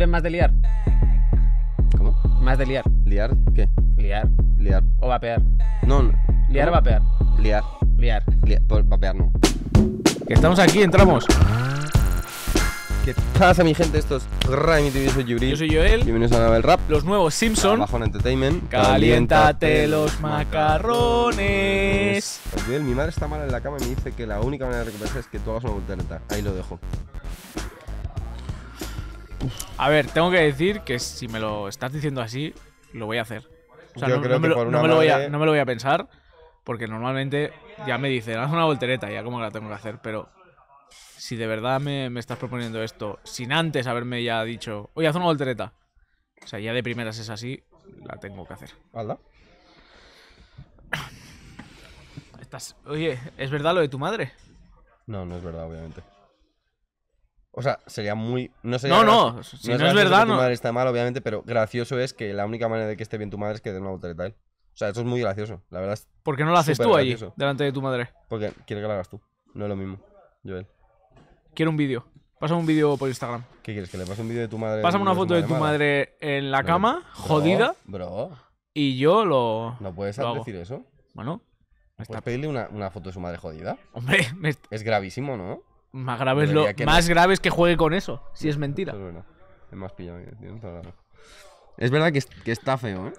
tú más de liar. ¿Cómo? Más de liar. ¿Liar qué? Liar. Liar. O va vapear. No, no. ¿Liar va o vapear? Liar. Liar. va a vapear no. Que estamos aquí, entramos. ¿Qué pasa, mi gente? estos. es Rhyme TV, soy Yuri. Yo soy Joel. Bienvenidos a Navel Rap. Los nuevos Simpsons. Bajón Entertainment. Caliéntate los macarrones. Joel, mi madre está mal en la cama y me dice que la única manera de recuperarse es que tú hagas una Ahí lo dejo. A ver, tengo que decir que si me lo estás diciendo así, lo voy a hacer. no, me, lo voy a, pensar, porque normalmente ya me dicen, haz una voltereta, ya como la tengo que hacer, pero si de verdad me, estás proponiendo esto, sin antes haberme ya dicho, oye, haz una voltereta. O sea, ya de primeras es así, la tengo que hacer. ¿Vale? oye, ¿es verdad lo de tu madre? No, no es verdad, obviamente. O sea, sería muy. No, sería no, no, si no, no es, verdad, Tu madre está mal, obviamente, pero gracioso es que la única manera de que esté bien tu madre es que dé una tal a O sea, eso es muy gracioso, la verdad. Es ¿Por qué no lo haces tú ahí, delante de tu madre? Porque quiere que lo hagas tú. No es lo mismo, Joel. Quiero un vídeo. Pásame un vídeo por Instagram. ¿Qué quieres? ¿Que le pase un vídeo de tu madre? Pásame una foto de, tu madre en la cama, jodida. Bro, Y yo lo. ¿No puedes decir eso? Bueno. ¿Puedes pedirle una, una foto de su madre jodida? Hombre, me... es gravísimo, ¿no? Más grave es más que juegue con eso, si es mentira. es verdad. que, está feo, ¿eh?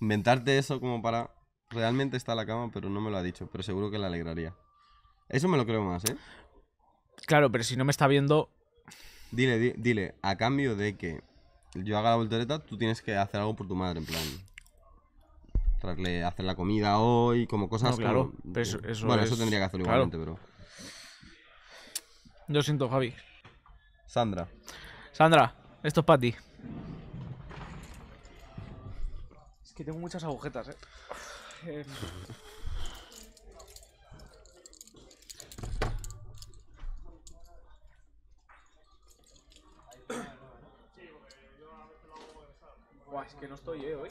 Inventarte eso como para. Realmente está la cama, pero no me lo ha dicho. Pero seguro que la alegraría. Eso me lo creo más, ¿eh? Claro, pero si no me está viendo. Dile, dile, a cambio de que yo haga la voltereta, tú tienes que hacer algo por tu madre, en plan. hacer la comida hoy, como cosas. claro, eso, bueno, eso tendría que hacerlo igualmente, pero. Yo siento, Javi. Sandra. Sandra, esto es para ti. Es que tengo muchas agujetas, eh. eh... es que no estoy, eh, hoy.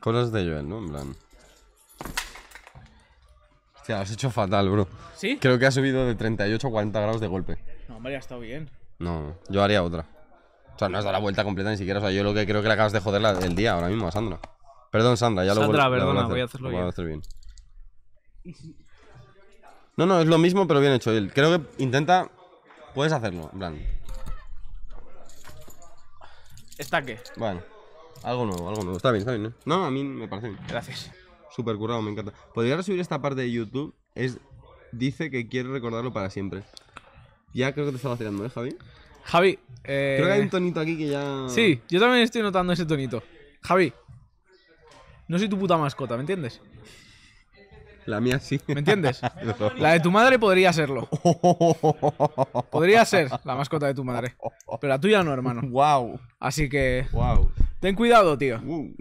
Cosas de Joel, ¿no? En plan has hecho fatal, bro. ¿Sí? Creo que ha subido de 38 a 40 grados de golpe. No, hombre, ha estado bien. No, yo haría otra. O sea, no has dado la vuelta completa ni siquiera. O sea, yo lo que creo que le acabas de joder el día ahora mismo a Sandra. Perdón, Sandra, ya Sandra, Sandra, perdona, voy a hacerlo voy a bien. No, no, es lo mismo, pero bien hecho él. Creo que intenta. Puedes hacerlo, en plan. ¿Está qué? Bueno, algo nuevo, algo nuevo. Está bien, está bien, ¿eh? No, a mí me parece bien. Gracias. Super currado, me encanta. Podría subir esta parte de YouTube. Es, dice que quiere recordarlo para siempre. Ya creo que te estaba tirando, ¿eh, Javi? Javi, eh, creo que hay un tonito aquí que ya. Sí, yo también estoy notando ese tonito. Javi, no soy tu puta mascota, ¿me entiendes? La mía sí. ¿Me entiendes? la de tu madre podría serlo. Podría ser la mascota de tu madre. Pero la tuya no, hermano. Wow. Así que. Wow. Ten cuidado, tío. Uh.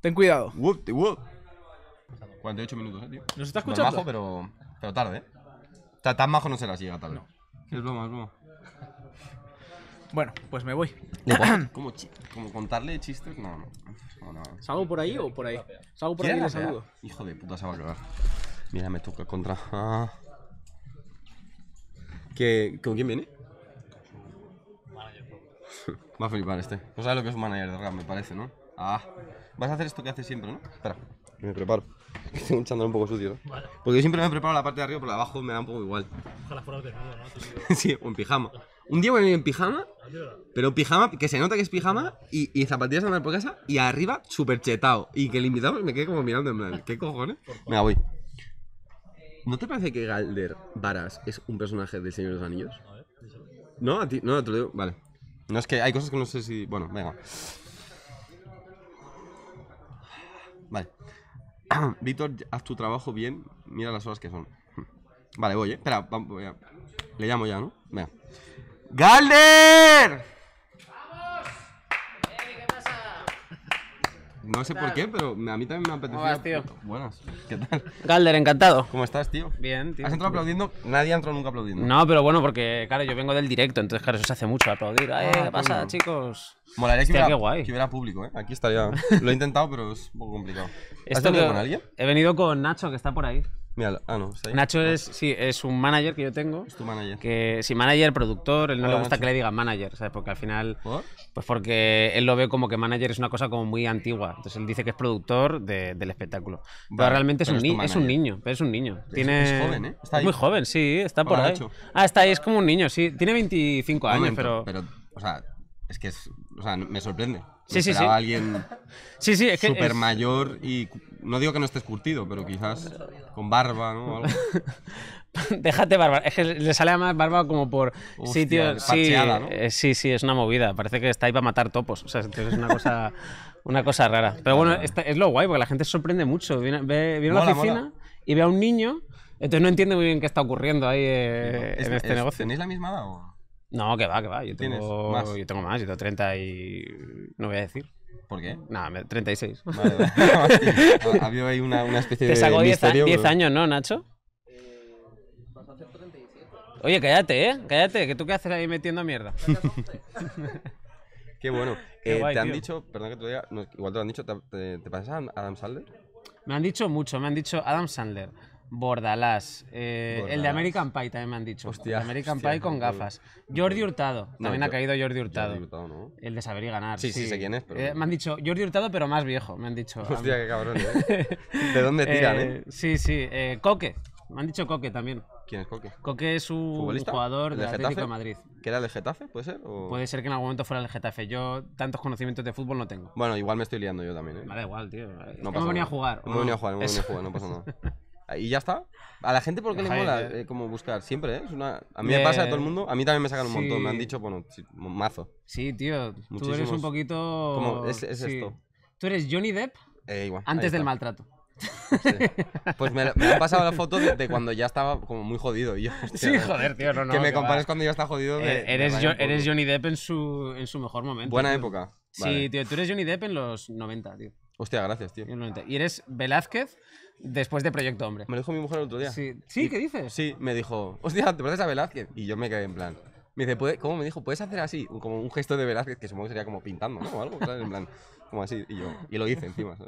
Ten cuidado. 48 minutos, eh, tío. ¿Nos está escuchando? Majo, pero, pero tarde, ¿eh? Tan, bajo no se si llega tarde. Es broma, es broma. Bueno, pues me voy. ¿Cómo, contarle chistes? No, no. ¿Salgo por ahí o por ahí? Salgo por ahí y le saludo. Hijo de puta, se va a cagar. Mira, me toca contra. Ah. ¿Qué, ¿Con quién viene? Manager. va a flipar este. Pues sabe lo que es un manager de RAM, me parece, ¿no? Ah. Vas a hacer esto que haces siempre, ¿no? Espera, me preparo. Estoy un chándalo un poco sucio. Porque yo siempre me preparo la parte de arriba, pero la abajo me da un poco igual. Ojalá fuera ¿no? sí, o en pijama. Un día voy a ir en pijama, ah, pero pijama, que se nota que es pijama, y, y zapatillas andar por casa, y arriba súper chetado. Y que el invitado me quede como mirando en plan, ¿qué cojones? me voy. ¿No te parece que Galder Varas es un personaje del Señor de los Anillos? ¿No? A ti, no, te lo digo. Vale. No, es que hay cosas que no sé si. Bueno, venga. Víctor, haz tu trabajo bien. Mira las horas que son. Vale, voy, ¿eh? Espera, vamos, le llamo ya, ¿no? Venga. ¡Galder! ¡Vamos! ¿Qué pasa? No sé por qué, pero a mí también me ha Buenas, tío. Buenas. ¿Qué tal? Galder, encantado. ¿Cómo estás, tío? Bien, tío. ¿Has entrado aplaudiendo? Nadie ha entrado nunca aplaudiendo. No, pero bueno, porque, claro, yo vengo del directo, entonces, claro, eso se hace mucho aplaudir. Ah, ¿Qué pasa, chicos? Molaría que, hubiera, público, ¿eh? Aquí estaría. Lo he intentado, pero es un poco complicado. ¿Has venido con alguien? He venido con Nacho, que está por ahí. Mira, ah, no, está ahí. Nacho ah. es, sí, es un manager que yo tengo. Es tu manager. Que si manager, productor, él no le gusta que le digan manager, ¿sabes? Porque al final, pues porque él lo ve como que manager es una cosa como muy antigua. Entonces él dice que es productor del espectáculo. pero realmente es, un es un niño, pero es un niño. Es- joven, ¿eh? Está muy joven, sí, está por ahí. Ah, está ahí, es como un niño, sí. Tiene 25 años, pero... pero. O sea, es que me sorprende. Sí, sí, alguien sí, es que super mayor y no digo que no estés curtido, pero quizás con barba, ¿no? Déjate barba. Es que le sale a más barba como por Hostia, sitios. Eh, sí, sí, es una movida. Parece que está ahí para matar topos. O sea, es una cosa, una cosa rara. Pero bueno, es, lo guay, porque la gente se sorprende mucho. Viene, viene a la oficina y ve a un niño. Entonces no entiende muy bien qué está ocurriendo ahí eh, en este negocio. ¿Tenéis la misma edad o? No, que va, que va. Yo tengo, más? yo tengo más, yo tengo 30 y... No voy a decir. ¿Por qué? Nada, 36. Vale, vale. Había ahí una, especie de. Te sacó 10 años, ¿no, Nacho? vas a hacer Oye, cállate, ¿eh? Cállate, que tú qué haces ahí metiendo mierda. qué bueno. Eh, te han dicho, perdón que te diga, igual te lo han dicho, ¿te, te, te pasas a Adam Sandler? Me han dicho mucho, me han dicho Adam Sandler. Bordalás. Eh, el de American Pie también me han dicho. Hostia, American Pie con gafas. Jordi Hurtado. también ha caído Jordi Hurtado. El de saber y ganar. Sí, sí, sí sé quién es. Pero... Eh, me han dicho Jordi Hurtado, pero más viejo. Me han dicho. Hostia, qué cabrón. ¿eh? ¿De dónde tiran, eh? Sí, sí. Coque. Me han dicho Coque también. ¿Quién es Coque? Coque es un jugador del de Atlético de Madrid. ¿Que era el Getafe, puede ser? Puede ser que en algún momento fuera el Getafe. Yo tantos conocimientos de fútbol no tengo. Bueno, igual me estoy liando yo también, ¿eh? Vale, igual, tío. No, me venía a jugar. No me venía a jugar, no me venía a jugar, no pasa nada. Y ya está. A la gente porque le mola eh, como buscar siempre, ¿eh? Es una... A mí me pasa a todo el mundo. A mí también me sacan un montón. Me han dicho, bueno, mazo. Sí, tío. Tú eres un poquito... es, esto. Tú eres Johnny Depp eh, igual, antes del maltrato. Pues me, han pasado la foto de, cuando ya estaba como muy jodido. yo, sí, joder, tío, no, Que me compares cuando ya está jodido. Eh, eres, Johnny Depp en su, en su mejor momento. Buena época. Sí, tío, tú eres Johnny Depp en los 90, tío. Hostia, gracias, tío. Y eres Velázquez después de Proyecto Hombre. Me lo dijo mi mujer el otro día. Sí, ¿qué dices? Sí, me dijo, hostia, ¿te pareces a Velázquez? Y yo me quedé en plan. Me dice, ¿cómo me dijo? ¿Puedes hacer así? Como un gesto de Velázquez, que supongo que sería como pintando, ¿no? O algo, ¿sabes? En plan, como así. Y yo, y lo hice encima, O sea,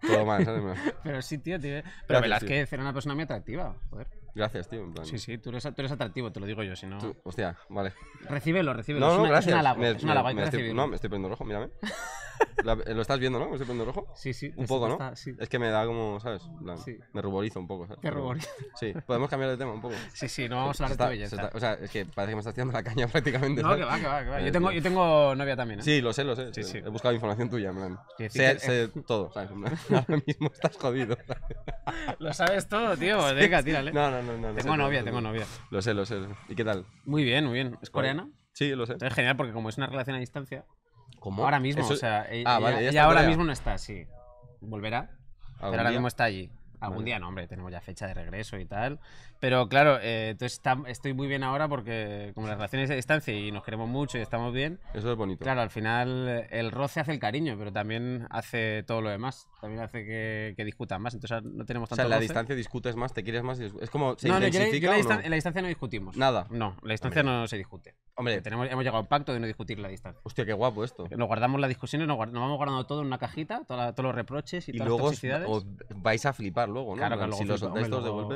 que todo mal, ¿sabes? Pero sí, tío, tío. Pero Velázquez era una persona muy atractiva, joder. Gracias, tío. plan. Sí, sí, tú eres, tú eres atractivo, te lo digo yo, si no. hostia, vale. Recíbelo, recíbelo. No, no, gracias. Es un halago, No, me estoy poniendo rojo, mírame. Eh, lo estás viendo, ¿no? Me estoy poniendo rojo. Sí, sí. Un poco, ¿no? Es que me da como, ¿sabes? Me ruborizo un poco, ¿sabes? ¿Qué ruborizo. Sí, podemos cambiar de tema un poco. Sí, sí, no vamos a hablar de belleza. o sea, es que parece que me estás tirando la caña prácticamente. No, que va, que va. Que va. Yo, eh, tengo, yo tengo novia también, ¿eh? Sí, lo sé, lo sé. Sí, sí. He buscado información tuya, en plan. Sé, eh. todo, ¿sabes? Ahora mismo estás jodido. Lo sabes todo, tío. Venga, tírale. no, tengo novia, tengo novia. Lo sé, lo sé. ¿Y qué tal? Muy bien, muy bien. ¿Es coreana? Sí, lo sé. Es genial porque como es una relación a distancia. ¿Cómo? Ahora mismo, o sea, ah, ella, Ah, vale, ahora mismo no está, sí. Volverá, pero ahora mismo está allí. Algún día no, hombre, tenemos ya fecha de regreso y tal. Pero claro, eh, entonces estoy muy bien ahora porque como las relaciones de distancia y nos queremos mucho y estamos bien. Eso es bonito. Claro, al final eh, el roce hace el cariño, pero también hace todo lo demás. También hace que, discutan más. Entonces no tenemos tanto. O sea, en la distancia discutes más, te quieres más. Es como. ¿se no, no, yo, la no, en la distancia no discutimos. Nada. No, la distancia no se discute. Hombre. tenemos, hemos llegado a un pacto de no discutir la distancia. Hostia, qué guapo esto. Nos guardamos las discusiones, nos, vamos guardando todo en una cajita, todos los reproches y, todas luego Os vais a flipar luego, ¿no? Claro,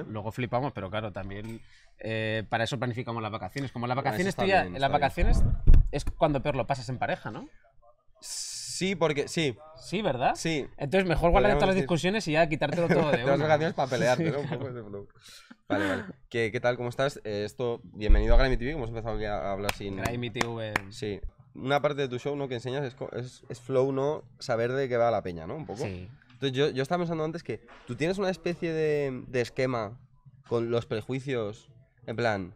luego, flipamos, pero claro, también eh, para eso planificamos las vacaciones. Como las vacaciones, las vacaciones es cuando peor lo pasas en pareja, ¿no? Sí, porque sí. Sí, ¿verdad? Sí. Entonces mejor guardar todas las discusiones y ya quitártelo todo de Las vacaciones para pelearte, Un poco de flow. Vale, vale. ¿Qué, ¿Qué, tal? ¿Cómo estás? Eh, esto, bienvenido a Grammy TV, hemos empezado a hablar sin... Grammy TV. Eh. Sí. Una parte de tu show, ¿no? Que enseñas es, es, es flow, ¿no? Saber de qué va la peña, ¿no? Un poco. Sí. Entonces yo, estaba pensando antes que tú tienes una especie de, esquema con los prejuicios, en plan,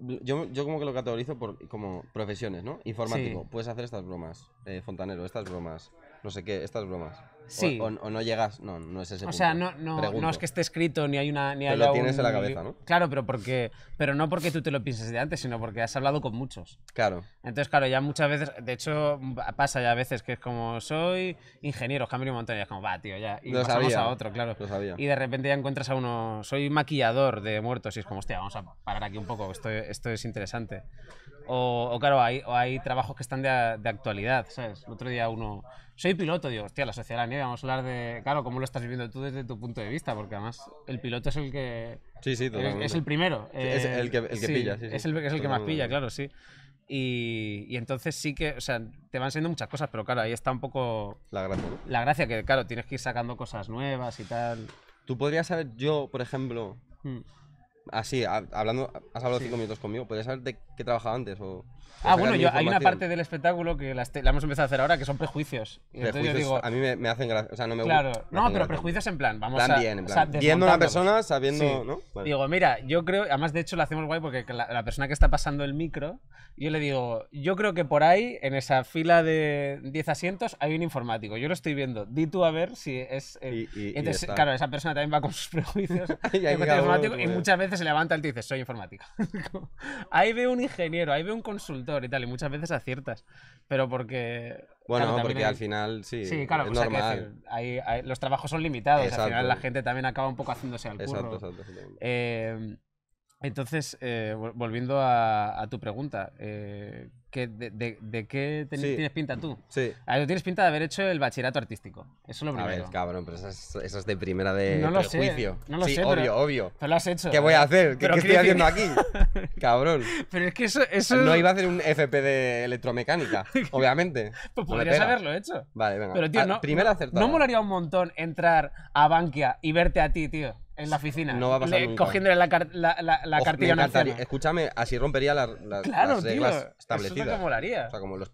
yo, como que lo categorizo como profesiones, ¿no? Informático, puedes hacer estas bromas, eh, fontanero, estas bromas, no sé qué, estas bromas. Sí. O, no llegas, no, no es ese O sea, no, no, no es que esté escrito ni hay una... Ni lo tienes en la cabeza, ¿no? Claro, pero, porque, pero no porque tú te lo pienses de antes, sino porque has hablado con muchos. Claro. Entonces, claro, ya muchas veces, de hecho, pasa ya a veces que es como, soy ingeniero, montón, y es como, va, tío, ya. Y pasamos a otro, claro. Y de repente ya encuentras a uno, soy maquillador de muertos, y es como, hostia, vamos a parar aquí un poco, esto, esto es interesante. O, claro, hay, hay trabajos que están de, actualidad, ¿sabes? El otro día uno... Soy piloto, digo, hostia, la sociedad de la nieve, vamos a hablar de... Claro, cómo lo estás viviendo tú desde tu punto de vista, porque además el piloto es el que... Sí, sí, Es, el primero. es eh, el que, el que pilla, sí, Es el, que más pilla, claro, sí. Y, entonces sí que, o sea, te van siendo muchas cosas, pero claro, ahí está un poco... La gracia. La gracia, que claro, tienes que ir sacando cosas nuevas y tal. Tú podrías saber, yo, por ejemplo, mm así, ah, hablando, has hablado cinco minutos conmigo, ¿podrías saber de qué trabajaba antes? O... Ah, bueno, yo, hay una parte del espectáculo que la, hemos empezado a hacer ahora que son prejuicios. prejuicios digo, a mí me, hacen gracia, o sea, no me Claro, gusta, no, pero prejuicios en plan, vamos a... viendo a una persona, sabiendo... ¿no? Digo, mira, yo creo, además de hecho lo hacemos guay porque la, persona que está pasando el micro, yo le digo, yo creo que por ahí, en esa fila de 10 asientos, hay un informático, yo lo estoy viendo, di tú a ver si es... claro, esa persona también va con sus prejuicios. y, muchas veces se levanta el y dice, soy informático. ahí veo un ingeniero, ahí veo un consultor consultor y tal, y muchas veces aciertas, pero porque... Bueno, porque al final sí. Sí, claro, es los trabajos son limitados, al final la gente también acaba un poco haciéndose al curro. exacto. exacto. Eh, entonces, eh, volviendo a, tu pregunta, eh, que de, qué tienes pinta tú. Sí. A ver, tienes pinta de haber hecho el bachillerato artístico. Eso es lo primero. A ver, cabrón, pero eso es, de primera de no lo Sé, sí, Obvio, obvio. lo has hecho. ¿Qué voy ¿eh? a hacer? ¿Qué, estoy haciendo aquí? cabrón. Pero es que eso, eso, No iba a hacer un FP de electromecánica, pues obviamente. pues podrías haberlo hecho. Vale, venga. Pero, tío, ah, no, primero acertado. no molaría un montón entrar a Bankia y verte a ti, tío en la oficina. Cogiéndole la, la, la, cartilla Escúchame, así rompería las, claro, reglas Eso es O sea, como los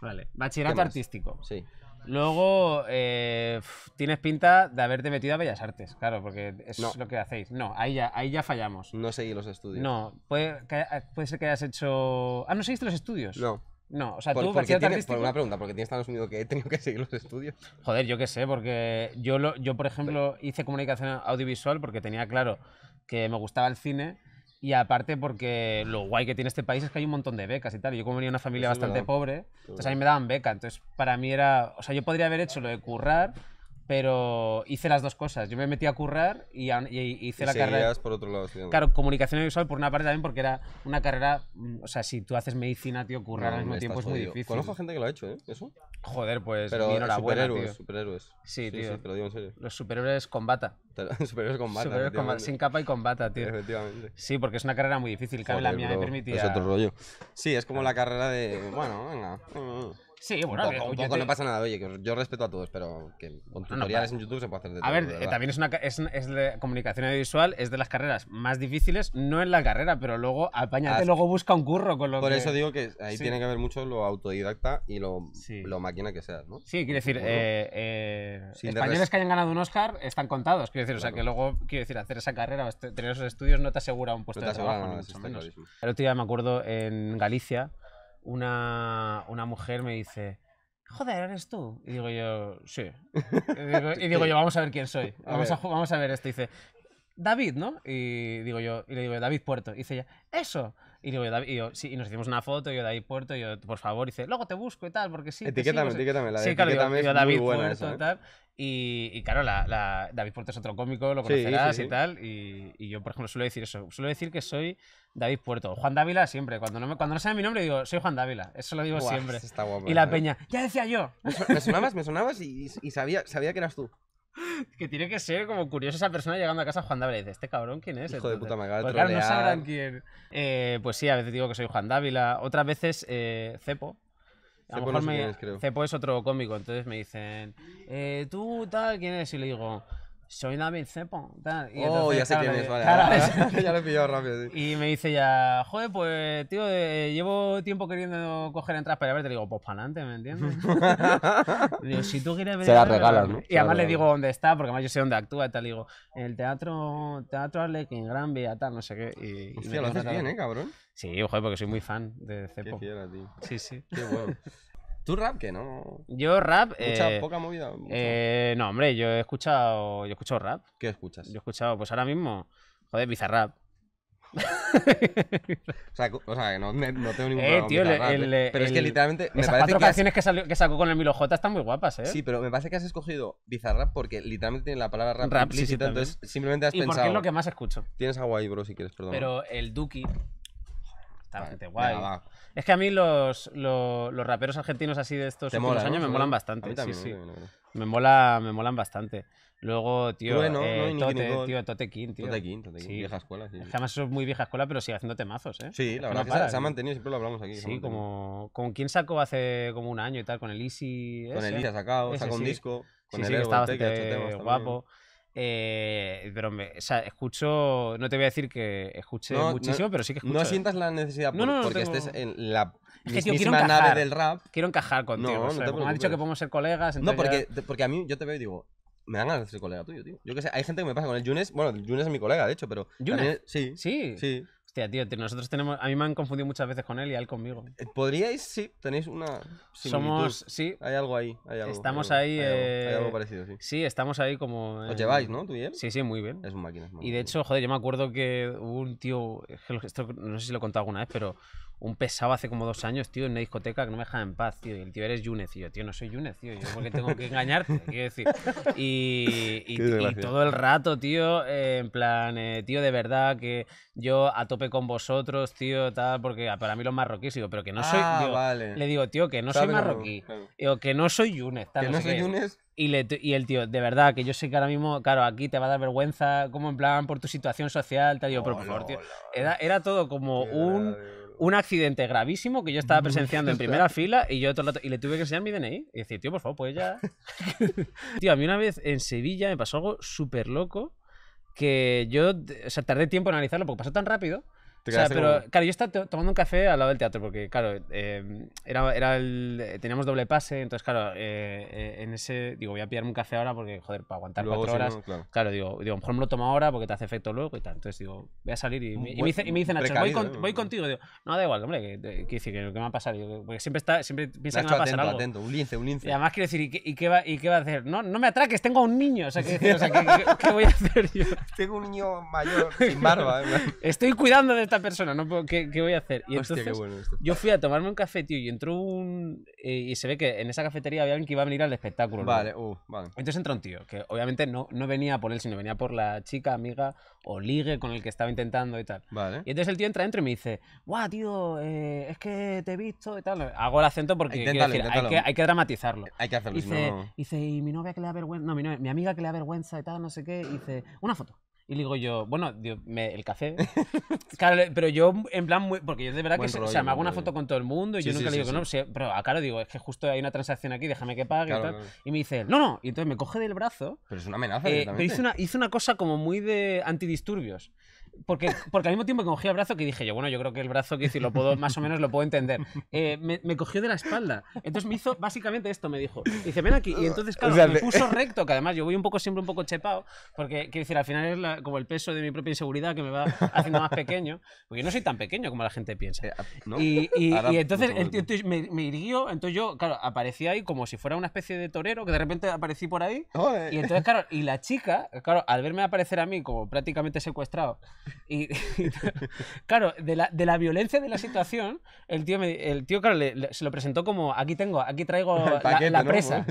Vale, bachillerato artístico. Sí. Luego eh, tienes pinta de haberte metido a Bellas Artes, claro, porque eso es lo que hacéis. No, ahí ya, ahí ya fallamos. No seguí los estudios. No, puede, puede ser que hayas hecho. Ah, no seguiste los estudios. No. No, o sea, ¿Por, tú tienes, por una pregunta, porque tienes Estados Unidos que he tenido que seguir los estudios. Joder, yo qué sé, porque yo, lo, yo por ejemplo, hice comunicación audiovisual porque tenía claro que me gustaba el cine y aparte porque lo guay que tiene este país es que hay un montón de becas y tal. Yo como venía de una familia bastante pobre, entonces a mí me daban beca. Entonces para mí era, o sea, yo podría haber hecho lo de currar pero hice las dos cosas. Yo me metí a currar y, hice y hice y la carrera. por otro lado. Claro, comunicación audiovisual por una parte también porque era una carrera, mm, o sea, si tú haces medicina, tío, currar al mismo tiempo es muy difícil. Conozco gente que lo ha hecho, ¿eh? Eso. Joder, pues pero superhéroes, superhéroes. Sí, tío. Sí, te digo en serio. Los superhéroes con bata. superhéroes con Superhéroes con sin capa y con bata, tío. Efectivamente. Sí, porque es una carrera muy difícil, la mía me permitía. Es otro rollo. Sí, es como la carrera de, bueno, venga. Mm, mm. Sí, bueno, no pasa nada, oye, yo respeto a todos, pero que con ah, tutoriales en YouTube se puede hacer de todo. A ver, eh, también es una es, es de comunicación audiovisual, es de las carreras más difíciles, no en la carrera, pero luego al ah, luego busca un curro con lo Por eso digo que ahí tiene que haber mucho lo autodidacta y lo, lo máquina que seas, ¿no? Sí, quiere decir, eh, eh españoles que hayan ganado un Oscar están contados, quiero decir, o sea, que luego, quiero decir, hacer esa carrera, este, tener esos estudios no te asegura un puesto de trabajo, mucho menos. El otro día me acuerdo en Galicia una, mujer me dice, joder, ¿eres tú? Y digo yo, sí. Y digo, yo, vamos a ver quién soy. Vamos a, ver esto. dice, David, ¿no? Y digo yo, y le digo, David Puerto. Y dice ella, eso. Y, nos hicimos una foto, y yo David Puerto, yo, por favor, y dice, luego te busco y tal, porque sí. Etiquétame, etiquétame, la de yo, David Puerto, ¿eh? y, y, claro, la, David Puerto es otro cómico, lo conocerás y tal. Y, yo, por ejemplo, suelo decir eso. Suelo decir que soy David Puerto. Juan Dávila siempre. Cuando no, me, cuando no sabe mi nombre, digo, soy Juan Dávila. Eso lo digo siempre. y la ¿eh? peña, ya decía yo. Me, sonabas, me sonabas y, y sabía, sabía que eras tú que tiene que ser como curioso esa persona llegando a casa Juan Dávila y dice, ¿este cabrón quién es? Hijo de puta, me acaba de trolear. no sabrán quién. Eh, pues sí, a veces digo que soy Juan Dávila, otras veces eh, Cepo. A Cepo, mejor me... es, Cepo es otro cómico, entonces me dicen, eh, tú tal, ¿quién es? Y le digo, soy David Zepo. Tal. oh, ya sé quién es, vale. ya lo he pillado rápido, sí. Y me dice ya, joder, pues, tío, eh, llevo tiempo queriendo coger entradas para verte. Le digo, pues para adelante, ¿me entiendes? digo, si tú quieres ver. Se las regalas, ¿no? Y además le digo dónde está, porque además yo sé dónde actúa y tal. digo, en el teatro, teatro en Gran Vía, tal, no sé qué. Hostia, lo haces bien, ¿eh, cabrón? Sí, joder, porque soy muy fan de Cepo. Qué fiera, tío. Sí, sí. Qué bueno. ¿Tú rap que no? Yo rap. Mucha, escuchado poca movida. Eh, no, hombre, yo he escuchado. Yo he rap. ¿Qué escuchas? Yo he escuchado, pues ahora mismo. Joder, bizarrap. o, sea, o no, tengo ningún eh, problema. Tío, el, ¿eh? pero es que literalmente. Esas me cuatro que canciones que, sacó con el Milo J están muy guapas, ¿eh? Sí, pero me parece que has escogido bizarrap porque literalmente tiene la palabra rap, rap sí, sí, entonces simplemente has ¿Y pensado. Porque es lo que más escucho. Tienes agua ahí, bro, si quieres, perdón. Pero el Duki. Está bastante guay. Es que a mí los, los, raperos argentinos así de estos últimos años me molan bastante. También, sí, sí. me, mola, me molan bastante. Luego, tío, bueno, eh, Tote, tío, Tote King, tío. Tote King, Tote vieja escuela. Sí, sí. Además, es muy vieja escuela, pero sigue haciendo temazos, ¿eh? Sí, la verdad se, ha mantenido, siempre lo hablamos aquí. Sí, como... ¿Con quién sacó hace como un año y tal? Con el Easy... Con el Easy ha sacado, sacó un disco. Con sí, el sí, que estaba bastante guapo. Eh, pero o sea, escucho, no te voy a decir que escuche muchísimo, pero sí que escucho. No sientas la necesidad porque estés en la es misma nave del rap. Quiero encajar contigo. O sea, como dicho que podemos ser colegas. No, porque, a mí yo te veo y digo, me dan ganas de ser colega tuyo, tío. Yo que sé, hay gente que me pasa con el Junes. Bueno, el es mi colega, de hecho, pero. ¿Junes? Sí. Sí. Hostia, tío, nosotros tenemos. A mí me han confundido muchas veces con él y a él conmigo. Eh, ¿Podríais? Sí, tenéis una. Similitud. Somos. Sí. Hay algo ahí. Hay algo, estamos ahí. Hay eh, algo, parecido, sí. Sí, estamos ahí como. Os lleváis, ¿no? ¿Tú y él? Sí, sí, muy bien. Es un máquina. Es Y de hecho, joder, yo me acuerdo que hubo un tío. Esto no sé si lo he contado alguna vez, pero un pesado hace como dos años, tío, en una discoteca que no me dejaba en paz, tío. Y el tío eres Yunes, tío. tío, no soy Yunes, tío. Yo porque tengo que engañarte, quiero decir. Y, todo el rato, tío, eh, en plan, eh, tío, de verdad que yo a tope con vosotros, tío, tal, porque ah, para mí los marroquíes, digo, pero que no soy. Ah, le digo, tío, que no soy marroquí. que no soy Yunes, tal. Que no, soy Y, el tío, de verdad, que yo sé que ahora mismo, claro, aquí te va a dar vergüenza, como en plan por tu situación social, tal. digo pero por favor, tío. era todo como un un accidente gravísimo que yo estaba presenciando en primera fila y yo y le tuve que enseñar mi DNI y decir, tío, por favor, pues ya. tío, a mí una vez en Sevilla me pasó algo súper loco que yo, o tardé tiempo en analizarlo porque pasó tan rápido o pero, claro, yo estaba tomando un café al lado del teatro porque, claro, em, era, era teníamos doble pase, entonces, claro, eh, eh, en ese, digo, voy a pillarme un café ahora porque, joder, para aguantar cuatro horas. claro. digo, digo, mejor me lo tomo ahora porque te hace efecto luego y tal. Entonces, digo, voy a salir y, me, y me, Nacho, voy, contigo. Digo, no, da igual, hombre, que, que, que, que me va a pasar. porque siempre, está, siempre piensa que me va a pasar algo. Atento, un lince, un lince. Y además quiero decir, ¿y qué, va, y qué va a hacer? No, no me atraques, tengo a un niño. O sea, ¿qué, o sea, ¿qué, voy a hacer yo? Tengo un niño mayor, sin barba. Estoy cuidando de esta persona, no ¿qué, ¿qué, voy a hacer? Y entonces, yo fui a tomarme un café, tío, y entró un... Eh, y se ve que en esa cafetería había alguien que iba a venir al espectáculo. Vale, uh, vale. Entonces entra un tío, que obviamente no, no venía por él, sino venía por la chica, amiga o ligue con el que estaba intentando y tal. Vale. Y entonces el tío entra dentro y me dice, guau, tío, eh, es que te he visto y tal. Hago el acento porque hay, que, hay, que, dramatizarlo. Hay que hacerlo, dice, dice, y mi novia que le da vergüenza, no, mi, mi amiga que le da vergüenza y tal, no sé qué, y dice, una foto. Y digo yo, bueno, el café. pero yo, en plan, porque yo de verdad que o sea, me hago una foto con todo el mundo y yo nunca le digo que no. pero acá ah, lo digo, es que justo hay una transacción aquí, déjame que pague y tal. Y me dice, no, no. Y entonces me coge del brazo. Pero es una amenaza. Eh, pero hizo una, hizo una cosa como muy de antidisturbios. Porque, porque al mismo tiempo me cogí el brazo, que dije yo, bueno, yo creo que el brazo, que si lo puedo, más o menos lo puedo entender. Eh, me, me, cogió de la espalda. Entonces me hizo básicamente esto, me dijo. Dice, ven aquí. Y entonces, claro, me puso recto, que además yo voy un poco siempre un poco chepado, porque quiero decir, al final es como el peso de mi propia inseguridad que me va haciendo más pequeño, porque yo no soy tan pequeño como la gente piensa. Eh, ah, y, y, entonces me, me irguió, entonces yo, claro, aparecí ahí como si fuera una especie de torero, que de repente aparecí por ahí. Y entonces, claro, y la chica, claro, al verme aparecer a mí como prácticamente secuestrado, y, claro, de la, violencia de la situación, el tío, el tío se lo presentó como, aquí tengo, aquí traigo la, presa,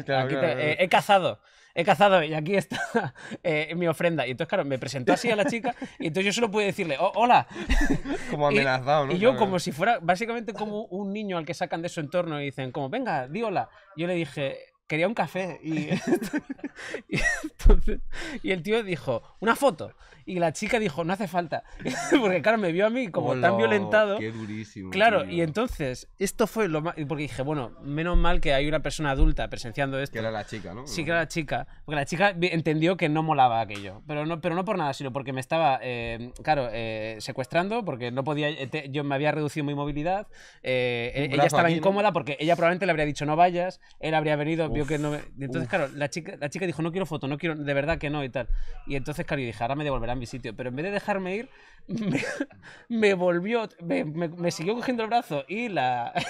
he cazado he cazado y aquí está eh, mi ofrenda. Y entonces, claro, me presentó así a la chica y entonces yo solo pude decirle, oh, hola. Como amenazado, y, ¿no? Y yo como si fuera, básicamente como un niño al que sacan de su entorno y dicen, como, venga, di hola. Yo le dije, quería un café. Y, entonces, y, el tío dijo, una foto. Y la chica dijo, no hace falta. Porque claro, me vio a mí como tan violentado. Qué durísimo. Claro, y entonces, esto fue lo más... Porque dije, bueno, menos mal que hay una persona adulta presenciando esto. Que era la chica, ¿no? Sí, que era la chica. Porque la chica entendió que no molaba aquello. Pero no, pero no por nada, sino porque me estaba, eh, claro, eh, secuestrando, porque no podía... Eh, yo me había reducido mi movilidad. ella estaba incómoda porque ella probablemente le habría dicho, no vayas. Él habría venido que no Entonces, claro, la chica, la chica dijo, no quiero foto, no quiero, de verdad que no y tal. Y entonces, claro, yo dije, ahora me devolverá a mi sitio. Pero en vez de dejarme ir, me, volvió, me, siguió cogiendo el brazo y la...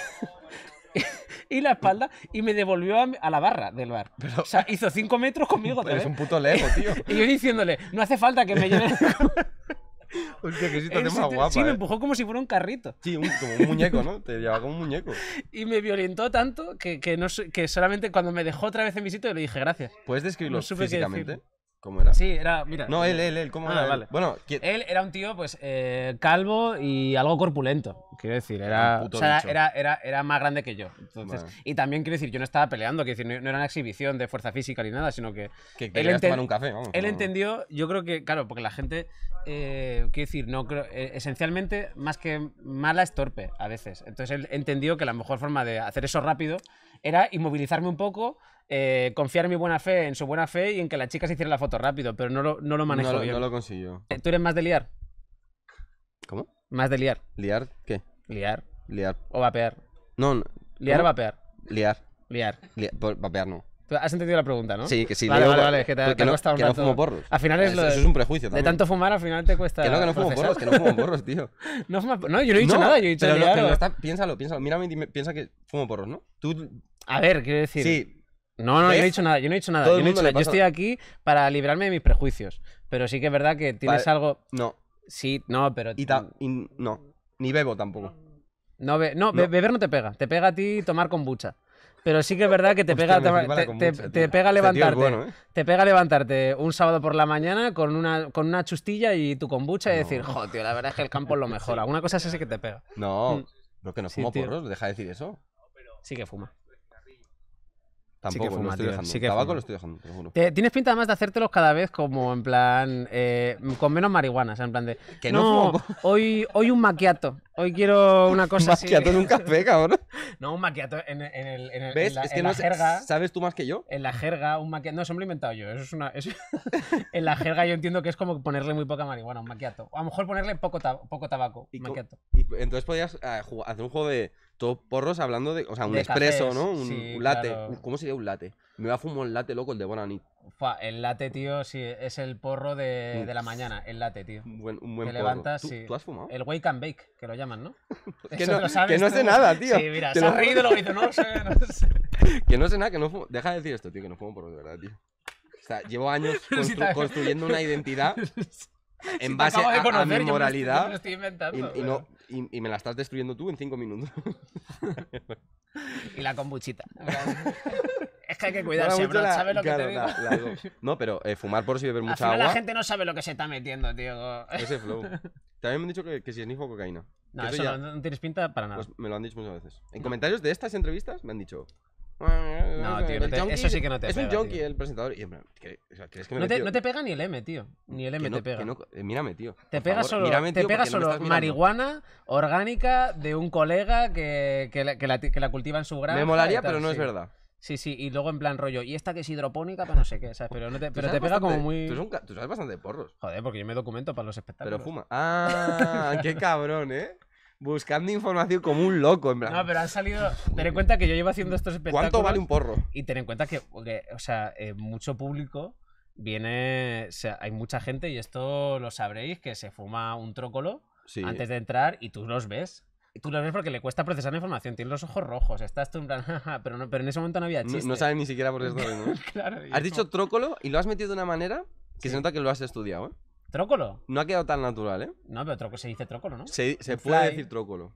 y la espalda y me devolvió a, la barra del bar. o sea, hizo cinco metros conmigo. Pero es un puto lejos, tío. y yo diciéndole, no hace falta que me lleves Sí, me eh. empujó como si fuera un carrito. Sí, como un muñeco, ¿no? Te llevaba como un muñeco. Y me violentó tanto que, que, no, que solamente cuando me dejó otra vez en mi sitio le dije gracias. ¿Puedes describirlo no físicamente? ¿Cómo era? Sí, era, mira. No, él, eh, él, él, ¿cómo ah, era? Vale. Bueno, él era un tío, pues, eh, calvo y algo corpulento. Quiero decir, era, era, era, era, más grande que yo. Entonces, Y también, quiero decir, yo no estaba peleando, quiero decir, no, era una exhibición de fuerza física ni nada, sino que. Que él tomar un café, Él entendió, yo creo que, claro, porque la gente, eh, quiero decir, no creo. Eh, esencialmente, más que mala es torpe a veces. Entonces él entendió que la mejor forma de hacer eso rápido era inmovilizarme un poco, eh, confiar en mi buena fe, en su buena fe y en que la chica se hiciera la foto rápido, pero no lo, no lo manejó bien. No lo consiguió. Eh, ¿Tú eres más de liar? ¿Cómo? Más de liar. ¿Liar qué? Liar. Liar. O vapear. No, no. ¿Liar va o vapear? Liar. Liar. liar. Vapear no. Has entendido la pregunta, ¿no? Sí, que sí. Vale, vale, vale, que te, ha no, cuesta un que no fumo porros. final es eso, es un prejuicio también. De tanto fumar, al final te cuesta. Que no, que no fumo porros, que no fumo porros, tío. no, no, yo no he dicho nada, yo he dicho nada pero Piénsalo, piénsalo. Mírame y piensa que fumo porros, ¿no? Tú. A ver, quiero decir. Sí. No, no, yo no he dicho nada, yo no he dicho nada. Yo, estoy aquí para librarme de mis prejuicios. Pero sí que es verdad que tienes algo. No. Sí, no, pero. Y y no, ni bebo tampoco. No, be... no, beber no te pega. Te pega a ti tomar kombucha. Pero sí que es verdad que te pega, te, pega levantarte. ¿eh? Te pega levantarte un sábado por la mañana con una, con una chustilla y tu kombucha y decir, jo, tío, la verdad es que el campo es lo mejor. Alguna cosa es así que te pega. No, mm. lo que no fumo porros, deja de decir eso. Sí que fuma. Tampoco, estoy dejando. Sí Tabaco lo estoy dejando, te tienes pinta además de hacértelos cada vez como en plan. Eh, con menos marihuana, o sea, en plan de. Que no hoy, hoy un maquiato. Hoy quiero una cosa así. maquiato en un café, cabrón. No, un maquiato en, en el, la, jerga. sabes tú más que yo. En la jerga, un maquiato. No, eso me lo he inventado yo. Eso es una. eso- en la jerga yo entiendo que es como ponerle muy poca marihuana, un maquiato. O a lo mejor ponerle poco, poco tabaco, un maquiato. Y entonces podrías eh, hacer un juego de todos porros hablando de, o sea, un espresso, expreso, ¿no? Un, late. latte. ¿Cómo sería un latte? Me va a fumar un latte loco el de Bonanit. el latte, tío, sí, es el porro de, de la mañana, el latte, tío. Un buen, un buen porro. levantas, ¿Tú, ¿Tú has fumado? El wake and bake, que lo llaman, ¿no? que, no que no sé nada, tío. Sí, mira, se ha reído lo dice, no sé, no sé. que no sé nada, que no fumo. Deja de decir esto, tío, que no fumo porro de verdad, tío. O sea, llevo años construyendo una identidad en base a, mi moralidad. lo estoy inventando, y no, y, me la estás destruyendo tú en cinco minutos. y la kombuchita. es que hay que cuidarse, bro. ¿Sabes lo que te digo? no, pero eh, fumar por si beber mucha agua. La gente no sabe lo que se está metiendo, tío. Ese flow. También me han dicho que, si es ni cocaína. No, eso, no, no, tienes pinta para nada. Pues me lo han dicho muchas veces. En comentarios de estas entrevistas me han dicho, no, tío, te, eso sí que no te pega. Es un junkie el presentador. no, te, eh, pega ni el M, tío. Ni el M te pega. mírame, tío. Te pega solo, solo marihuana orgánica de un colega que, la, que, la, cultiva en su granja. Me molaría, pero no es verdad. Sí, sí, y luego en plan rollo, y esta que es hidropónica Pero pues no sé qué, ¿sabes? Pero, te, pero te pega como muy. Tú, tú, sabes bastante porros. Joder, porque yo me documento para los espectáculos. Pero fuma. ¡Ah! ¡Qué cabrón, eh! buscando información como un loco, en plan. No, pero han salido. Ten en cuenta que yo llevo haciendo estos espectáculos. ¿Cuánto vale un porro? Y ten en cuenta que, o sea, eh, mucho público viene. sea, hay mucha gente, y esto lo sabréis, que se fuma un trócolo antes de entrar y tú los ves. Y Tú los ves porque le cuesta procesar la información, tiene los ojos rojos, estás tú en pero, pero en ese momento no había chiste. No, sabe ni siquiera por qué está claro, has dicho trócolo y lo has metido de una manera que se nota que lo has estudiado, ¿eh? ¿Trócolo? No ha quedado tan natural, ¿eh? No, pero se dice trócolo, ¿no? Se, puede decir trócolo.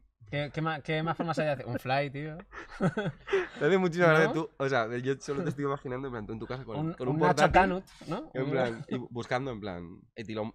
¿Qué, más, ¿Qué, más, formas hay de hacer? Un fly, tío. Te hace muchísima gracia tú. O sea, yo solo te estoy imaginando en, en tu casa con un, con un, canut, ¿no? En plan, buscando en plan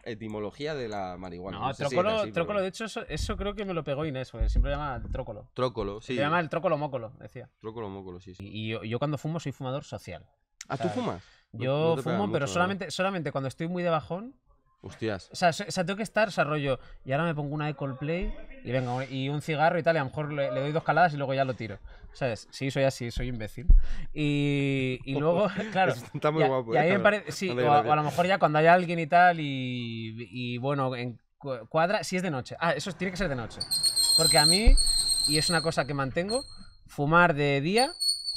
etimología de la marihuana. No, trócolo, de hecho, eso, creo que me lo pegó Inés, porque siempre lo llama trócolo. Trócolo, sí. Se llama el trócolo mócolo, decía. Trócolo mócolo, sí, sí. Y, yo, cuando fumo soy fumador social. ¿Ah, tú fumas? Yo fumo, pero solamente, solamente cuando estoy muy de bajón Hostias. O sea, tengo que estar, o sea, rollo, y ahora me pongo una de Coldplay y venga, y un cigarro y tal, y a lo mejor le, doy dos caladas y luego ya lo tiro. ¿Sabes? Sí, soy así, soy imbécil. Y, luego, claro. Está muy guapo. Y ahí eh, parece, sí, o a, lo mejor ya cuando hay alguien y tal, y, y bueno, en cuadra, si es de noche. Ah, eso tiene que ser de noche. Porque a mí, y es una cosa que mantengo, fumar de día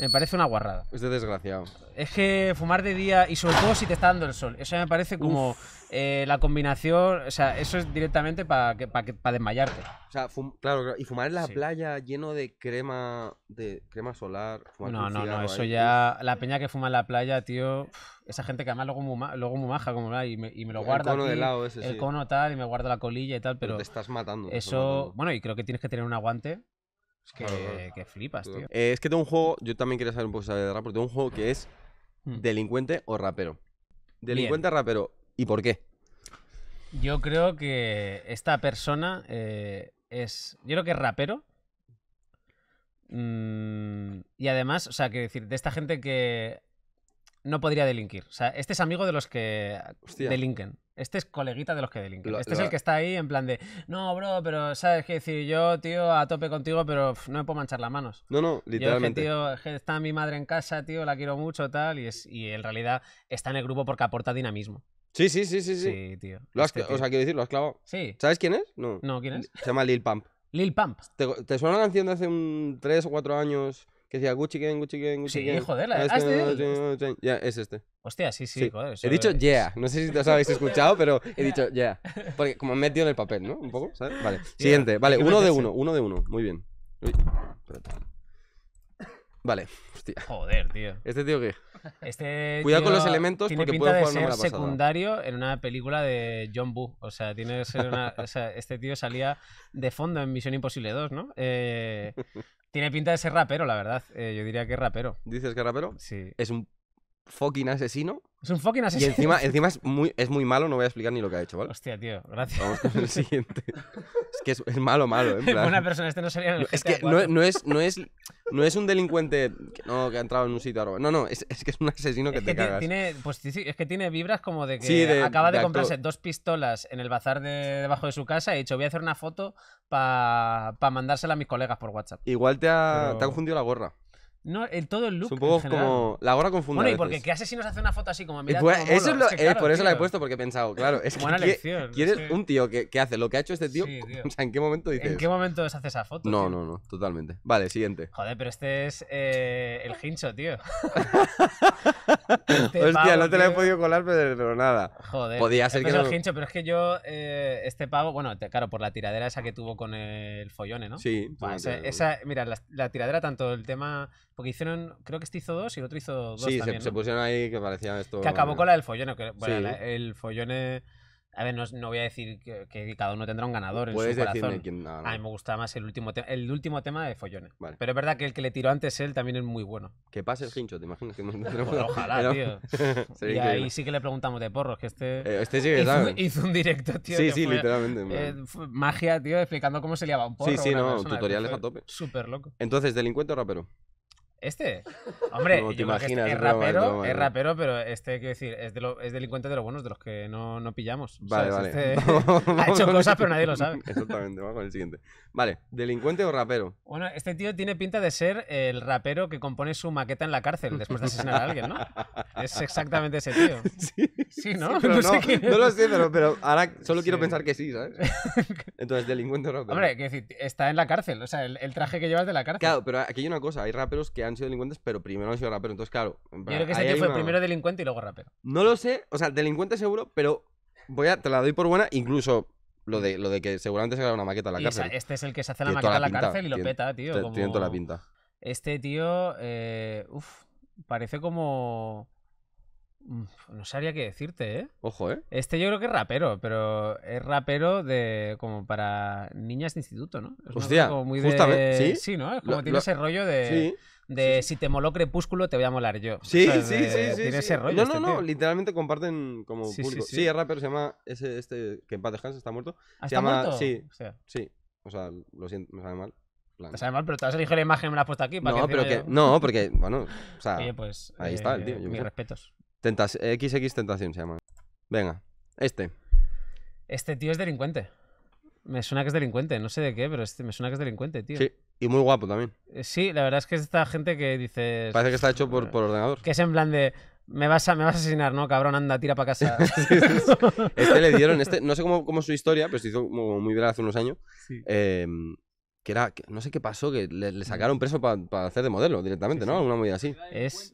me parece una guarrada. Es de desgraciado. Es que fumar de día y sobre todo si te está dando el sol. Eso me parece como eh, la combinación. O sea, eso es directamente para que, desmayarte. O sea, claro, y fumar en la playa lleno de crema de crema solar. no, no, no, eso ya. La peña que fuma en la playa, tío. Esa gente que además luego muma, luego mumaja maja, como y me, y me, lo guarda. El cono de lado ese, El cono tal, y me guarda la colilla y tal, pero. te estás matando. Eso. Bueno, y creo que tienes que tener un aguante es que, flipas, tío. Eh, es que tengo un juego, yo también quería saber un poco sobre rap, tengo un juego que es hmm. delincuente o rapero. Delincuente, o rapero, ¿y por qué? Yo creo que esta persona eh, es. Yo creo que es rapero. Mm, y además, o sea, quiero decir, de esta gente que no podría delinquir. O sea, este es amigo de los que delinquen. Este es coleguita de los que delinquen. este es el que está ahí en plan de, no, bro, pero sabes qué decir, yo, tío, a tope contigo, pero no me puedo manchar las manos. No, no, literalmente. tío, está mi madre en casa, tío, la quiero mucho, tal, y, es, y en realidad está en el grupo porque aporta dinamismo. Sí, sí, sí, sí. Sí, tío. Lo has, este O sea, quiero decir, lo has clavado. Sí. ¿Sabes quién es? No. No, ¿quién es? Se llama Lil Pump. Lil Pump. ¿Te, suena una canción de hace un 3 o cuatro años? Que decía Gucci Gang, Gucci Gang, Gucci sí, Gang. Ah, sí, joder, la Ya, es este. Hostia, sí, sí, joder. He dicho yeah. No sé si os habéis escuchado, pero he dicho yeah. Porque como me he metido en el papel, ¿no? Un poco, ¿sabes? Vale. Siguiente. Vale, uno de uno, uno de uno. Muy bien. Vale. Hostia. Joder, tío. ¿Este tío qué? Este Cuidado con los elementos tiene pinta puede de ser secundario en una película de John Boo. O sea, tiene que ser este tío salía de fondo en Misión Imposible 2, ¿no? Eh, tiene pinta de ser rapero, la verdad. Eh, yo diría que es rapero. ¿Dices que es rapero? Sí. Es un fucking asesino es un fucking asesino. Y encima, encima es, muy, es muy malo, no voy a explicar ni lo que ha hecho, ¿vale? Hostia, tío, gracias. Vamos con el siguiente. es que es, es malo, malo. En plan. Buena persona, este no sería Es que no, no, es, no, es, no es un delincuente que, no, que ha entrado en un sitio a robar. No, no, es, que es un asesino que te cagas. Tiene, pues sí, es que tiene vibras como de que acaba de, comprarse dos pistolas en el bazar debajo de su casa y ha dicho, voy a hacer una foto para pa mandársela a mis colegas por WhatsApp. Igual te ha confundido la gorra. No, el, todo el look. Es un como. La hora confundida Bueno, y porque qué si nos hace una foto así como eso lo, eh, por eso la he puesto, porque he pensado, claro. Es Buena que, lección. Quieres un tío que, que, hace lo que ha hecho este tío. O sea, ¿en qué momento dices? ¿En qué momento se hace esa foto? No, no, no, totalmente. Vale, siguiente. Joder, pero este es eh, el hincho, tío. Este Hostia, no te la he podido colar, pero nada. Joder. Podía ser que. No... el hincho, pero es que yo, eh, este pavo, bueno, claro, por la tiradera esa que tuvo con el follone, ¿no? Sí. esa, mira, la tiradera, tanto el tema porque hicieron, creo que este hizo dos y el otro hizo dos. Sí, también, se, se, pusieron ahí que parecían esto. Que acabó con la del follone. bueno, el follone. A ver, no, no voy a decir que, cada uno tendrá un ganador en su corazón. Quién, ah, A mí me gustaba más el último, el último tema de Follone. Pero es verdad que el que le tiró antes él también es muy bueno. Que pase el hincho, te imaginas que Ojalá, tío. y ahí sí que le preguntamos de porros, que este. Eh, este sí que hizo, hizo un directo, tío. Sí, sí, literalmente. Eh, magia, tío, explicando cómo se liaba un porro. Sí, sí, no, tutoriales a tope. Súper loco. Entonces, ¿delincuente o rapero? Este. Hombre, este imaginas, es, rapero, es rapero, pero este, quiero decir, es, delincuente de los buenos, de los que no, no pillamos. Vale, vale. Este ha hecho cosas, pero nadie lo sabe. Exactamente, vamos con el siguiente. Vale, ¿delincuente o rapero? Bueno, este tío tiene pinta de ser el rapero que compone su maqueta en la cárcel después de asesinar a alguien, ¿no? Es exactamente ese tío. Sí, sí ¿no? no, lo sé, pero, ahora solo quiero pensar que sí, ¿sabes? Entonces, delincuente o rapero. Hombre, quiero decir, está en la cárcel, o sea, el, el traje que llevas de la cárcel. Claro, pero aquí hay una cosa, hay raperos que han han sido delincuentes, pero primero han sido raperos. Entonces, claro. Yo creo que ese tío fue primero delincuente y luego rapero. No lo sé, o sea, delincuente seguro, pero te la doy por buena, incluso lo de, que seguramente se haga una maqueta a la y cárcel. este es el que se hace la maqueta a la, cárcel y lo peta, tío. Tiene, tiene toda la pinta. Este tío, eh, uf, parece como. No sabría qué decirte, ¿eh? Ojo, ¿eh? Este yo creo que es rapero, pero es rapero de como para niñas de instituto, ¿no? Es Hostia, como muy de... justamente, ¿sí? Sí, ¿no? Como tiene ese rollo de... Sí de si te moló Crepúsculo, te voy a molar yo. Sí, sí, sí, sí, Tiene ese rollo. No, no, este no, literalmente comparten como sí, público. Sí, el rapero se llama. Ese, este, que en paz está muerto. Ah, se está llama. Muerto? Sí, o sea. sí. O sea, lo siento, me sale mal. ¿Me sale mal, pero te vas a la imagen y me la has puesto aquí. no, No, porque, bueno, o sea. Pues, ahí está el eh, tío. mis respetos. XX Tentación se llama. Venga, este. Este tío es delincuente. Me suena que es delincuente, no sé de qué, pero este, me suena que es delincuente, tío. Sí, y muy guapo también. Eh, sí, la verdad es que es esta gente que dice. Parece que está hecho por, por ordenador. Que es en plan de. Me vas, a, me vas a asesinar, ¿no? Cabrón, anda, tira para casa. Este le dieron, este, no sé cómo, es su historia, pero se hizo muy viral hace unos años. Em, que era, no sé qué pasó, que le, sacaron preso para hacer de modelo directamente, ¿no? Una movida así. Es,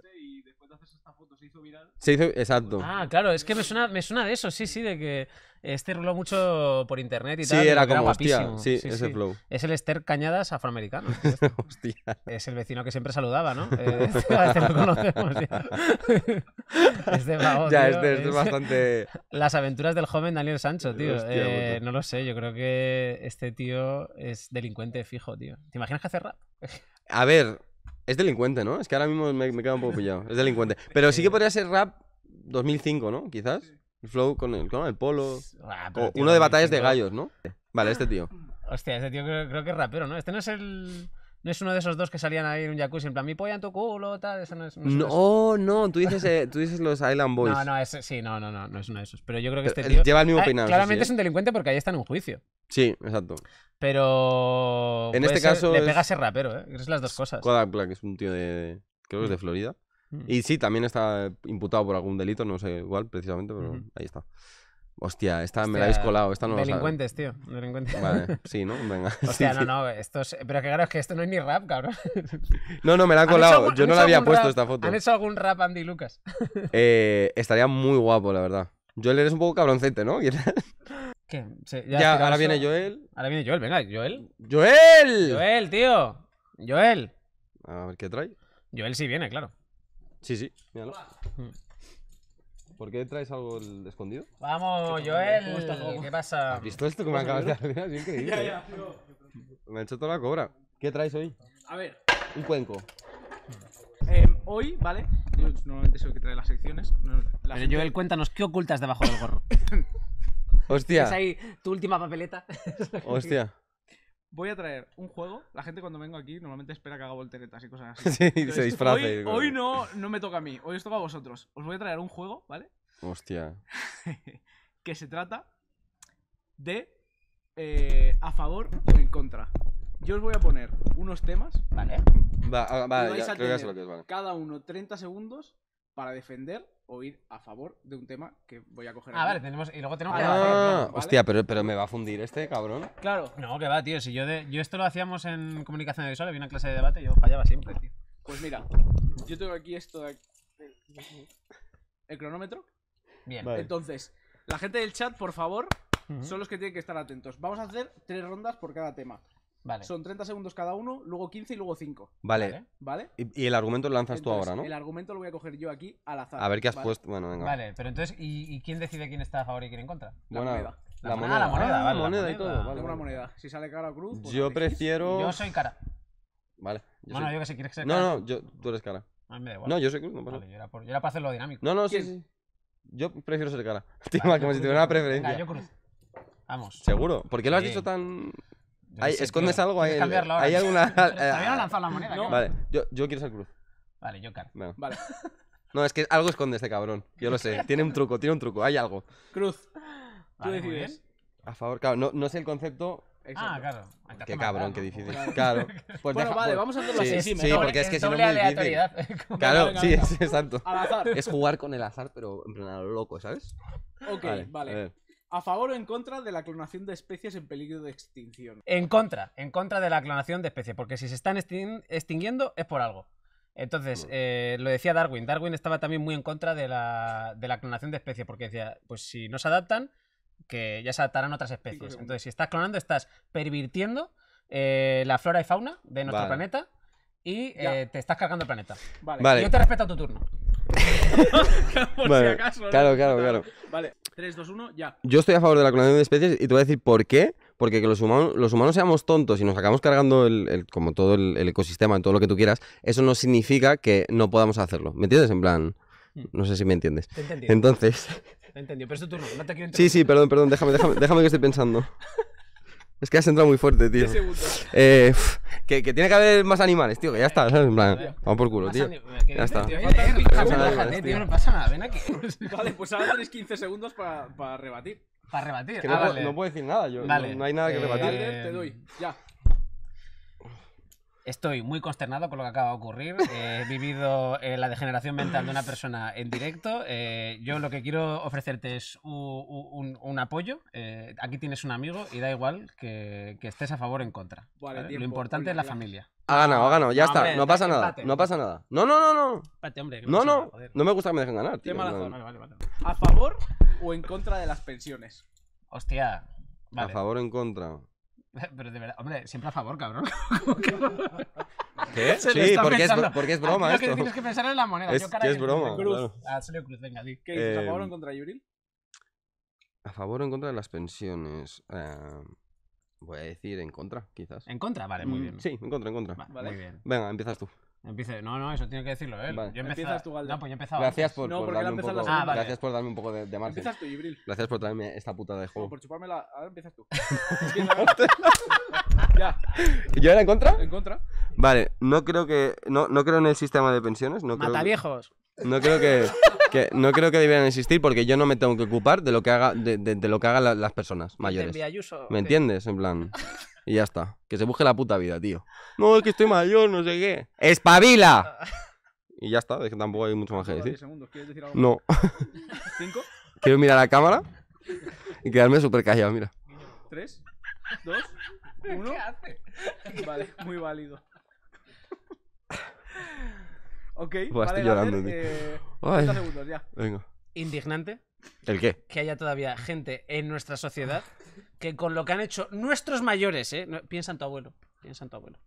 se hizo, exacto. Ah, claro, es que me suena, me suena de eso, sí, sí, de que este ruló mucho por internet y sí, tal. Era como, hostia, sí, ese flow. Es el Esther Cañadas afroamericano. hostia. Es el vecino que siempre saludaba, ¿no? Eh, este, lo conocemos, ya, este, este, es, bastante... Las aventuras del joven Daniel Sancho, tío. Eh, no lo sé, yo creo que este tío es delincuente fijo, tío. ¿Te imaginas que hace rap? A ver, es delincuente, ¿no? Es que ahora mismo me, me queda un poco pillado. Es delincuente. Pero sí que eh. podría ser rap 2005, ¿no? Quizás flow con el, con el polo. Ah, uno de batallas de gallos, ¿no? Vale, este tío. Hostia, este tío creo, que es rapero, ¿no? Este no es el... No es uno de esos dos que salían ahí en un jacuzzi, en plan, mi polla en tu culo, tal. Eso no, es, no, no, no, tú dices, eh, tú dices los Island Boys. No, no, ese sí, no, no, no, no es uno de esos. Pero yo creo que eh, este tío. Lleva el mismo ah, peinado. Claramente es un delincuente porque ahí está en un juicio. Sí, exacto. Pero. En este caso. Le pega ser rapero, ¿eh? Es las dos cosas. Kodak Black es un tío de. Creo que es de mm. Florida. Mm. Y sí, también está imputado por algún delito, no sé igual precisamente, pero ahí está. Hostia, esta me la habéis colado, esta no Delincuentes, tío, delincuentes. Vale, sí, ¿no? Venga. Hostia, no, no, esto Pero que claro, es que esto no es ni rap, cabrón. No, no, me la ha colado, yo no la había puesto esta foto. ¿Han hecho algún rap Andy Lucas? Eh, estaría muy guapo, la verdad. Joel, eres un poco cabroncete, ¿no? ¿Qué? ya, ya ahora viene Joel. Ahora viene Joel, venga, Joel. ¡Joel! Joel, tío. Joel. A ver, ¿qué trae? Joel sí viene, claro. Sí, sí, míralo. Mm. ¿Por qué traes algo el- escondido? Vamos, Joel. ¿Qué pasa? ¿Has visto esto que me acabas de hacer? Es increíble. Me ha hecho toda la cobra. ¿Qué traes hoy? A ver, Un cuenco. Eh, hoy, ¿vale? Yo normalmente soy el que trae las secciones. Pero Joel, cuéntanos, ¿qué ocultas debajo del gorro? Hostia, ¿Es ahí tu última papeleta? hostia voy a traer un juego. La gente cuando vengo aquí normalmente espera que haga volteretas y cosas así. se disfrace. Hoy, no, no me toca a mí, hoy os toca a vosotros. Os voy a traer un juego, ¿vale? Hostia. que se trata de eh, a favor o en contra. Yo os voy a poner unos temas, ¿vale? Cada uno 30 segundos para defender o ir a favor de un tema que voy a coger. Ah, vale, tenemos. Y luego tenemos ah, que Hostia, pero, pero me va a fundir este, cabrón. Claro. No, que va, tío. Si yo, de, yo esto lo hacíamos en comunicación visual, había una clase de debate y yo fallaba siempre, tío. Pues mira, yo tengo aquí esto El cronómetro. Bien. Entonces, la gente del chat, por favor, son los que tienen que estar atentos. Vamos a hacer tres rondas por cada tema. Son 30 segundos cada uno, luego 15 y luego 5. Vale. ¿Vale? Y, el argumento lo lanzas tú ahora, ¿no? El argumento lo voy a coger yo aquí al azar. A ver qué has puesto. Bueno, venga. Vale, pero entonces, ¿y, quién decide quién está a favor y quién en contra? La moneda. La, moneda. Ah, la moneda, vale, la moneda, y todo. Vale, una moneda. Si sale cara o cruz. Pues yo prefiero. Yo soy cara. Vale. bueno, yo que si quieres ser cara. No, no, yo, tú eres cara. A mí me da igual. No, yo soy cruz, no pasa vale, yo, era yo, era para hacerlo dinámico. No, no, sí, Yo prefiero ser cara. Tío, como si tuviera una preferencia. yo cruz. Vamos. Seguro. ¿Por qué lo has dicho tan.? ¿Escondes algo? Hay, ¿Hay alguna...? Eh, Todavía no lanzado la ah, moneda. No. Ah, vale, yo, yo, quiero ser cruz. Vale, yo car. No. Vale. No, es que algo esconde este cabrón. Yo lo sé. Tiene un truco, tiene un truco. Hay algo. Cruz. ¿Tú decides? A favor, claro. No, no sé el concepto... Ah, claro. qué cabrón, qué difícil. Claro. Pues bueno, vale, pues vamos a hacerlo así. Sí, sí porque es que si no es muy eh, Claro, sí, es, exacto. Al azar. Es jugar con el azar, pero en plan a lo loco, ¿sabes? Ok, vale. ¿A favor o en contra de la clonación de especies en peligro de extinción? En contra, en contra de la clonación de especies, porque si se están extinguiendo es por algo. Entonces, mm. eh, lo decía Darwin, Darwin estaba también muy en contra de la, clonación de especies, porque decía, pues si no se adaptan, que ya se adaptarán otras especies. Entonces, si estás clonando, estás pervirtiendo eh, la flora y fauna de nuestro planeta y eh, te estás cargando el planeta. Vale. Yo te respeto a tu turno. Claro, claro, claro. Vale, 3, 2, 1, ya. Yo estoy a favor de la clonación de especies y te voy a decir por qué. Porque que los humanos, los humanos seamos tontos y nos acabamos cargando el, como todo el, ecosistema, en todo lo que tú quieras, eso no significa que no podamos hacerlo. ¿Me entiendes? En plan, mm. no sé si me entiendes. Entonces, Sí, sí, perdón, perdón, déjame, déjame, déjame que estoy pensando. Es que has entrado muy fuerte, tío. Eh, que, tiene que haber más animales, tío, que ya está, ¿sabes? En plan, vamos por culo, tío. Ya está. tío, No pasa nada, ven aquí. Vale, pues ahora tenéis 15 segundos para, rebatir. Para rebatir. Ah, no, puedo, decir nada, yo. No, hay nada que eh, rebatir. Te doy, ya. Estoy muy consternado con lo que acaba de ocurrir. He vivido eh, la degeneración mental de una persona en directo. Eh, yo lo que quiero ofrecerte es un, apoyo. Eh, aquí tienes un amigo y da igual que, estés a favor o en contra. lo importante es la familia. Ha ganado, ha ganado, ya está, no pasa nada, no pasa nada. No, no, no, no. no, me gusta que me dejen ganar. Tío, ¿A favor o en contra de las pensiones? Hostia. A favor o en contra. Pero de verdad, hombre, siempre a favor, cabrón. ¿Qué? sí, porque es, broma esto. tienes que pensar en la moneda. Es, Yo, es broma. Cruz. Ah, Cruz, venga, ¿Qué dices, a favor o en eh, contra de Yuril? A favor o en contra de las pensiones. Eh, voy a decir en contra, quizás. ¿En contra? Vale, muy mm, bien. Sí, en contra, en contra. Vale. bien. Venga, empiezas tú empieza No, no, eso tiene que decirlo eh Yo empecé, Empiezas tú, Galde. No, pues yo empezaba. Gracias por, no, darme un poco, ah, vale. gracias por darme un poco de, de margen. Empiezas tú, Ibril. Gracias por traerme esta puta de juego. por chupármela. Ahora empiezas tú. ya. ¿Yo era en contra? En contra. Vale, no creo que no, no creo en el sistema de pensiones, no creo. Mataviejos. no creo que, no creo que debieran existir porque yo no me tengo que ocupar de lo que haga de, de, lo que hagan las personas mayores. ¿Me entiendes? En plan. Y ya está. Que se busque la puta vida, tío. No, es que estoy mayor, no sé qué. ¡Espabila! Y ya está, es que tampoco hay mucho más que decir. ¿Quieres decir algo? No. ¿Cinco? Quiero mirar a la cámara y quedarme súper callado, mira. ¿Tres? ¿Dos? ¿Uno? ¿Qué hace? Vale, muy válido. Ok, pues estoy llorando, tío. Eh, segundos, ya. Venga. ¿Indignante? ¿El qué? Que haya todavía gente en nuestra sociedad que con lo que han hecho nuestros mayores, ¿eh? piensa en tu abuelo. Piensa en tu abuelo.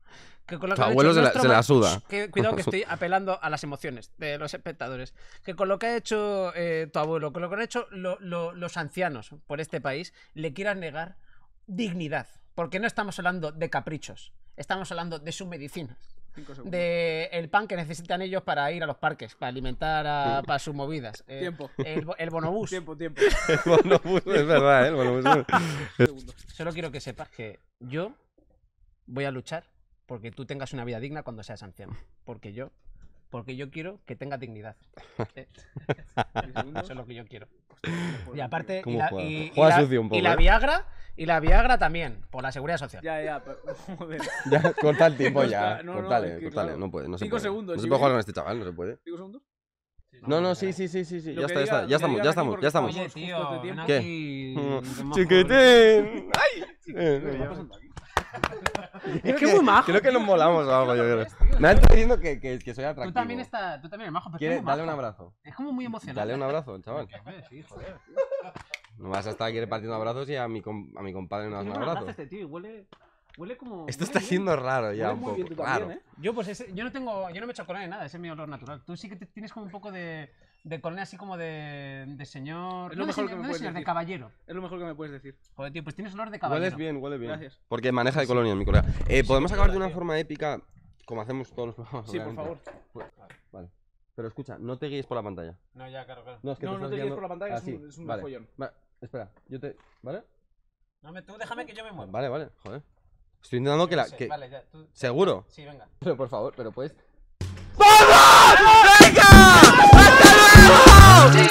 Que con lo que abuelo se la, suda. cuidado que estoy apelando a las emociones de los espectadores. Que con lo que ha hecho eh, tu abuelo, con lo que han hecho los ancianos por este país, le quieran negar dignidad. Porque no estamos hablando de caprichos, estamos hablando de su medicina de el pan que necesitan ellos para ir a los parques, para alimentar a, para sus movidas. Eh, tiempo. El, bonobús. Tiempo, tiempo. El bonobús, es verdad, el bonobús. Solo quiero que sepas que yo voy a luchar porque tú tengas una vida digna cuando seas anciano. Porque yo porque yo quiero que tenga dignidad. Eh, eso es lo que yo quiero. Pues, y aparte, y la, y, la, poco, y la, ¿eh? Viagra, y la Viagra también, por la seguridad social. Ya, ya, pero, joder. ya corta el tiempo ya. cortale, no, cortale, no puede. No Cinco se puede. segundos. No se puede jugar con este chaval, no se puede. ¿Cinco segundos? No, no, sí, sí, sí, sí, sí. Ya, está, ya, estamos, ya estamos, ya estamos, ya estamos. ¡Chiquitín! ¡Ay! es que muy majo. Creo que nos molamos algo, yo creo. Este, me han diciendo que, que, soy atractivo. Tú también, está, tú también el majo, pero Dale un abrazo. Es como muy emocionante. Dale un abrazo, chaval. Sí, joder. No vas a estar aquí repartiendo abrazos y a mi, a mi compadre no das un abrazo este tío huele, como... Esto está siendo raro ya Huele un poco. tú ¿eh? Yo pues yo no tengo, yo no me echo colonia ni nada, ese es mi olor natural. Tú sí que tienes como un poco de, de colonia así como de, de señor, lo no de mejor que me de puedes decir. de caballero. Es lo mejor que me puedes decir. Joder, tío, pues tienes olor de caballero. Hueles bien, huele bien. Gracias. Porque maneja de colonia, mi colega. Eh, ¿Podemos acabar de una forma épica como hacemos todos los programas. Sí, por favor. Vale. Pero escucha, no te guíes por la pantalla. No, ya, claro, claro. No, no, te, guíes por la pantalla, es un, es vale. follón. espera, yo te. ¿Vale? No, me, tú déjame que yo me mueva. Vale, vale, joder. Estoy intentando que la. Vale, ya, tú... ¿Seguro? Sí, venga. Pero por favor, pero puedes. ¡Vamos! ¡Venga! ¡Hasta luego!